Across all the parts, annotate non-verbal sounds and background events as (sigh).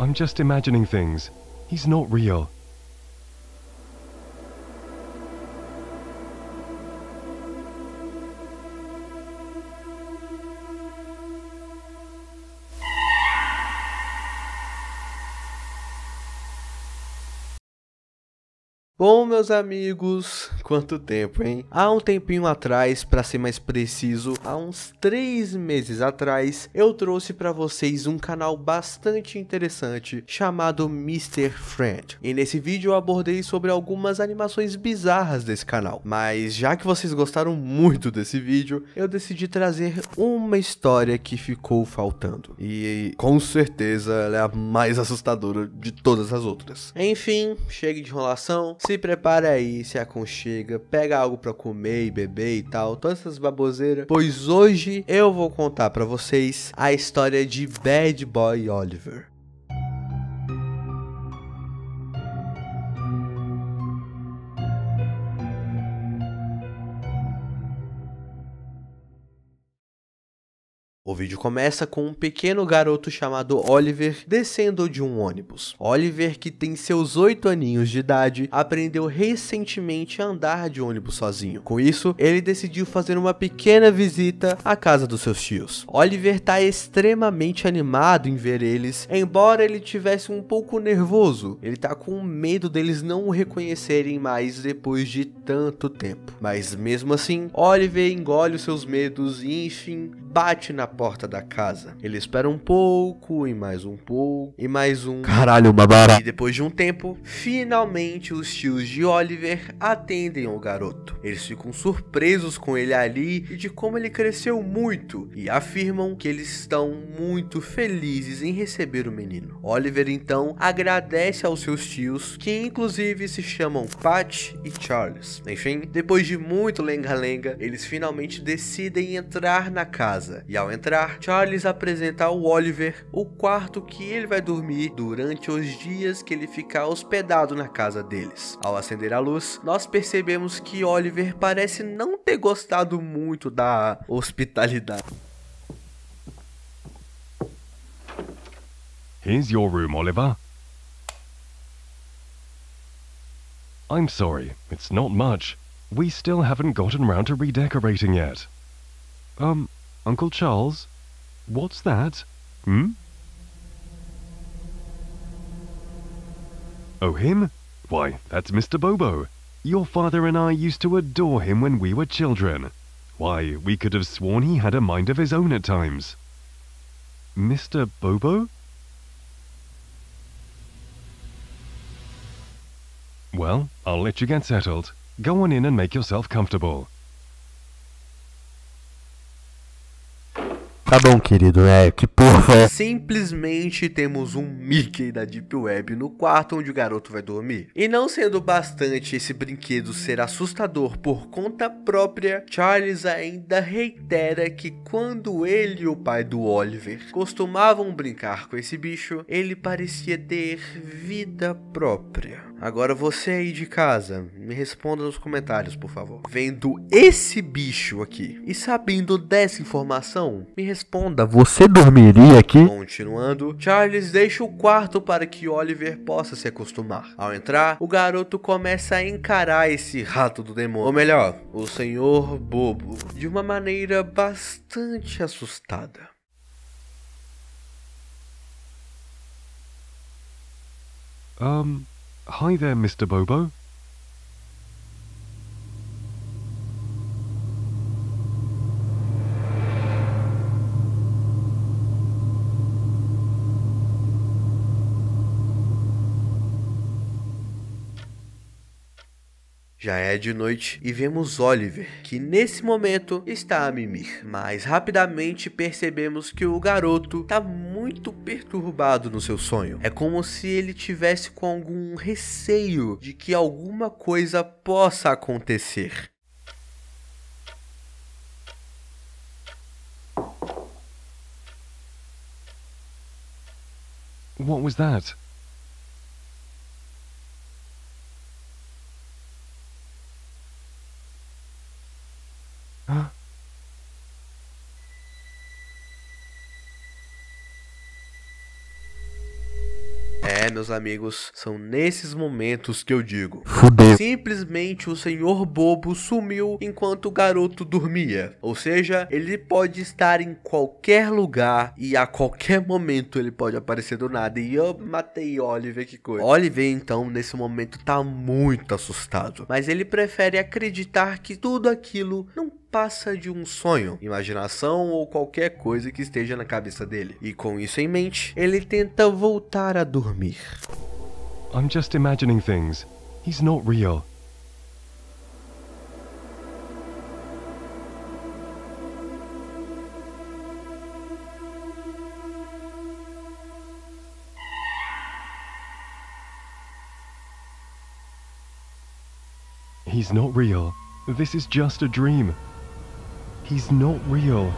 I'm just imagining things. He's not real. Bom, meus amigos, quanto tempo, hein? Há um tempinho atrás, para ser mais preciso, há uns 3 meses atrás, eu trouxe para vocês um canal bastante interessante chamado Mr. Friend. E nesse vídeo eu abordei sobre algumas animações bizarras desse canal. Mas já que vocês gostaram muito desse vídeo, eu decidi trazer uma história que ficou faltando. E com certeza ela é a mais assustadora de todas as outras. Enfim, chega de enrolação se prepara aí, se aconchega, pega algo para comer e beber e tal, todas essas baboseiras, pois hoje eu vou contar para vocês a história de Bad Boy Oliver. vídeo começa com um pequeno garoto chamado Oliver descendo de um ônibus. Oliver, que tem seus 8 aninhos de idade, aprendeu recentemente a andar de ônibus sozinho. Com isso, ele decidiu fazer uma pequena visita à casa dos seus tios. Oliver está extremamente animado em ver eles, embora ele tivesse um pouco nervoso. Ele está com medo deles não o reconhecerem mais depois de tanto tempo. Mas mesmo assim, Oliver engole os seus medos e enfim bate na porta porta da casa. Ele espera um pouco, e mais um pouco, e mais um. Caralho, uma barata. E depois de um tempo, finalmente os tios de Oliver atendem ao garoto. Eles ficam surpresos com ele ali e de como ele cresceu muito, e afirmam que eles estão muito felizes em receber o menino. Oliver então agradece aos seus tios, que inclusive se chamam Pat e Charles. Enfim, depois de muito lenga-lenga, eles finalmente decidem entrar na casa, e ao entrar, Charles apresenta ao Oliver o quarto que ele vai dormir durante os dias que ele ficar hospedado na casa deles. Ao acender a luz, nós percebemos que Oliver parece não ter gostado muito da hospitalidade. Here's your room, Oliver. I'm sorry, it's not much. We still haven't gotten round to redecorating yet. Um, Uncle Charles? What's that? Hmm? Oh, him? Why, that's Mr. Bobo. Your father and I used to adore him when we were children. Why, we could have sworn he had a mind of his own at times. Mr. Bobo? Well, I'll let you get settled. Go on in and make yourself comfortable. Tá bom, querido, é, que porra é? Simplesmente temos um Mickey da Deep Web no quarto onde o garoto vai dormir. E não sendo bastante esse brinquedo ser assustador por conta própria, Charles ainda reitera que quando ele e o pai do Oliver costumavam brincar com esse bicho, ele parecia ter vida própria. Agora você aí de casa, me responda nos comentários, por favor. Vendo esse bicho aqui e sabendo dessa informação, me responda, você dormiria aqui? Continuando, Charles deixa o quarto para que Oliver possa se acostumar. Ao entrar, o garoto começa a encarar esse rato do demônio, ou melhor, o senhor bobo, de uma maneira bastante assustada. Um, Hi there, Mr. Bobo, Já é de noite e vemos Oliver, que nesse momento está a mimir, mas rapidamente percebemos que o garoto está muito perturbado no seu sonho. É como se ele tivesse com algum receio de que alguma coisa possa acontecer. What was that? É, meus amigos, são nesses momentos que eu digo. Fudeu. Simplesmente o senhor bobo sumiu enquanto o garoto dormia. Ou seja, ele pode estar em qualquer lugar e a qualquer momento ele pode aparecer do nada. E eu matei Oliver, que coisa. Oliver, então, nesse momento tá muito assustado. Mas ele prefere acreditar que tudo aquilo não passa de um sonho, imaginação ou qualquer coisa que esteja na cabeça dele. E com isso em mente, ele tenta voltar a dormir. I'm just imagining things. He's not real. He's not real. This is just a dream. He's not real.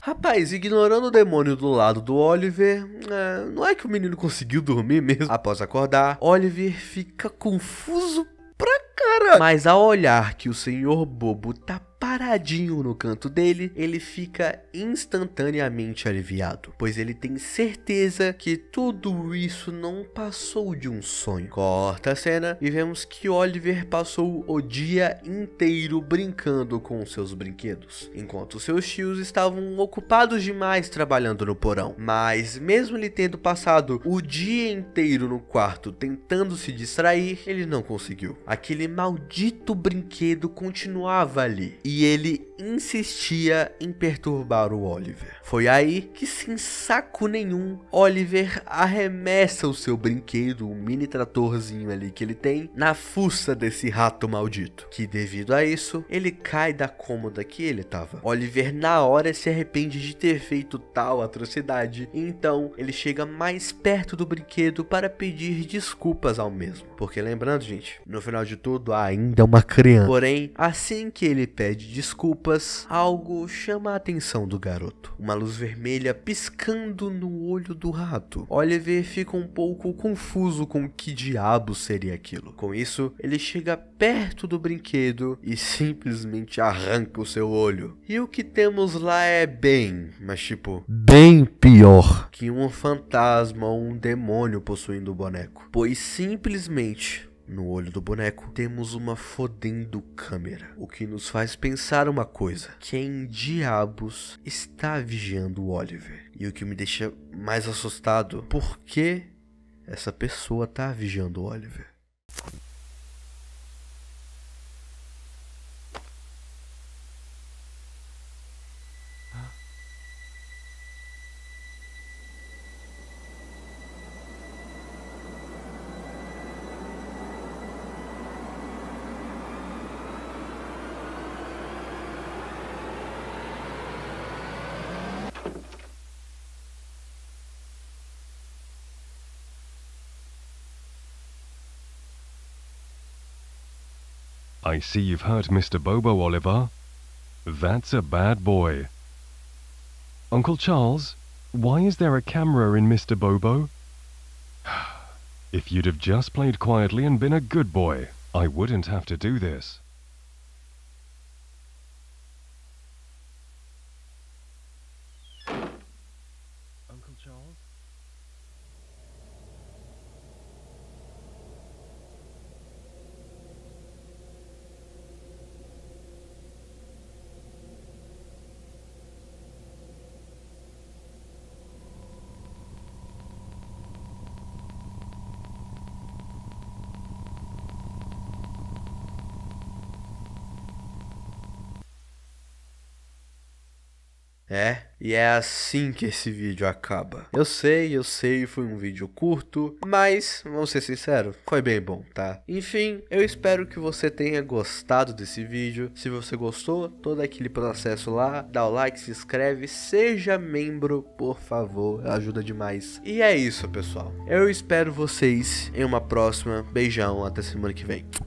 Rapaz, ignorando o demônio do lado do Oliver, é, não é que o menino conseguiu dormir mesmo. Após acordar, Oliver fica confuso pra cara. Mas ao olhar que o senhor bobo tá paradinho no canto dele, ele fica instantaneamente aliviado, pois ele tem certeza que tudo isso não passou de um sonho. Corta a cena e vemos que Oliver passou o dia inteiro brincando com seus brinquedos, enquanto seus tios estavam ocupados demais trabalhando no porão. Mas mesmo ele tendo passado o dia inteiro no quarto tentando se distrair, ele não conseguiu. Aquele maldito brinquedo continuava ali. E e ele insistia em perturbar o Oliver. Foi aí que, sem saco nenhum, Oliver arremessa o seu brinquedo, o mini tratorzinho ali que ele tem, na fuça desse rato maldito. Que devido a isso, ele cai da cômoda que ele estava. Oliver, na hora, se arrepende de ter feito tal atrocidade, então ele chega mais perto do brinquedo para pedir desculpas ao mesmo. Porque lembrando, gente, no final de tudo, ainda é uma criança. Porém, assim que ele pede pede desculpas, algo chama a atenção do garoto. Uma luz vermelha piscando no olho do rato. Oliver fica um pouco confuso com que diabo seria aquilo. Com isso, ele chega perto do brinquedo e simplesmente arranca o seu olho. E o que temos lá é bem, mas tipo, bem pior que um fantasma ou um demônio possuindo o boneco, pois simplesmente no olho do boneco temos uma fodendo câmera, o que nos faz pensar uma coisa: quem diabos está vigiando o Oliver? E o que me deixa mais assustado, por que essa pessoa está vigiando o Oliver? I see you've hurt Mr. Bobo, Oliver. That's a bad boy. Uncle Charles, why is there a camera in Mr. Bobo? (sighs) if you'd have just played quietly and been a good boy, I wouldn't have to do this. Uncle Charles? É, e é assim que esse vídeo acaba. Eu sei, eu sei, foi um vídeo curto, mas, vamos ser sinceros, foi bem bom, tá? Enfim, eu espero que você tenha gostado desse vídeo. Se você gostou, todo aquele processo lá, dá o like, se inscreve, seja membro, por favor, ajuda demais. E é isso, pessoal. Eu espero vocês em uma próxima. Beijão, até semana que vem.